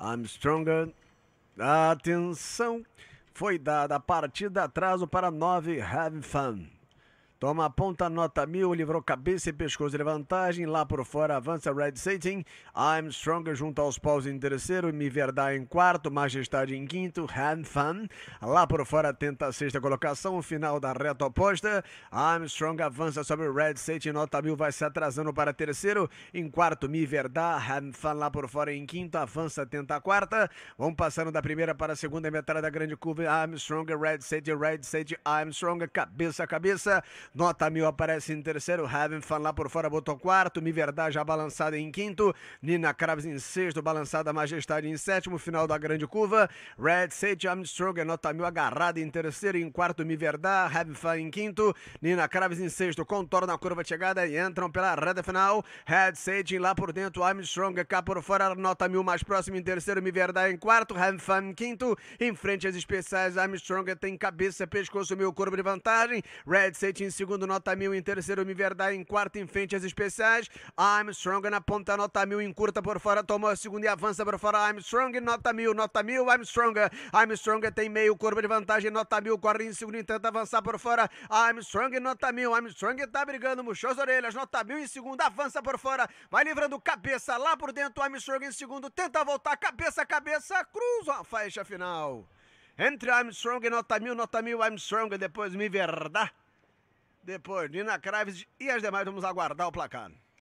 I'm Stronger. Atenção! Foi dada a partida atraso para 9 Have Fun. Toma a ponta, nota mil, livrou cabeça e pescoço de vantagem. Lá por fora avança Red Satan. I'm Stronger junto aos paus em terceiro. Me Verdade em quarto. Majestade em quinto. Hand Fun. Lá por fora tenta a sexta colocação. Final da reta oposta. I'm Strong avança sobre Red Satan. Nota mil vai se atrasando para terceiro. Em quarto, Me Verdade. Hand Fun lá por fora em quinto. Avança, tenta a quarta. Vamos passando da primeira para a segunda metade da grande curva. I'm Red Satan, Red Satan, I'm Cabeça a cabeça. Nota Mil aparece em terceiro, Having Fun lá por fora botou quarto, Mi Verdade já balançada em quinto, Nina Kravis em sexto, balançada Majestade em sétimo, final da grande curva, Red Sage Armstrong, Nota Mil agarrada em terceiro, em quarto Mi Verdade, Having Fun em quinto, Nina Kravis em sexto, contorna a curva de chegada e entram pela reta final, Red Sage lá por dentro, Armstrong cá por fora, Nota Mil mais próximo em terceiro, Mi Verdade em quarto, Having Fun em quinto, em frente às especiais, Armstrong tem cabeça, pescoço, meio curva de vantagem, Red Sage em segundo nota mil, em terceiro me verdade, em quarto em as especiais, Armstrong na ponta nota mil, em curta por fora, tomou a segunda e avança por fora, Armstrong nota mil, nota mil, Armstrong, Armstrong tem meio curva de vantagem, nota mil, corre em segundo e tenta avançar por fora, Armstrong nota mil, Armstrong tá brigando, murchou as orelhas, nota mil em segundo, avança por fora, vai livrando cabeça lá por dentro, Armstrong em segundo, tenta voltar, cabeça, cabeça, cruza a faixa final entre Armstrong e nota mil, nota mil Armstrong, depois me verdade. Depois, Nina Craves e as demais, vamos aguardar o placar.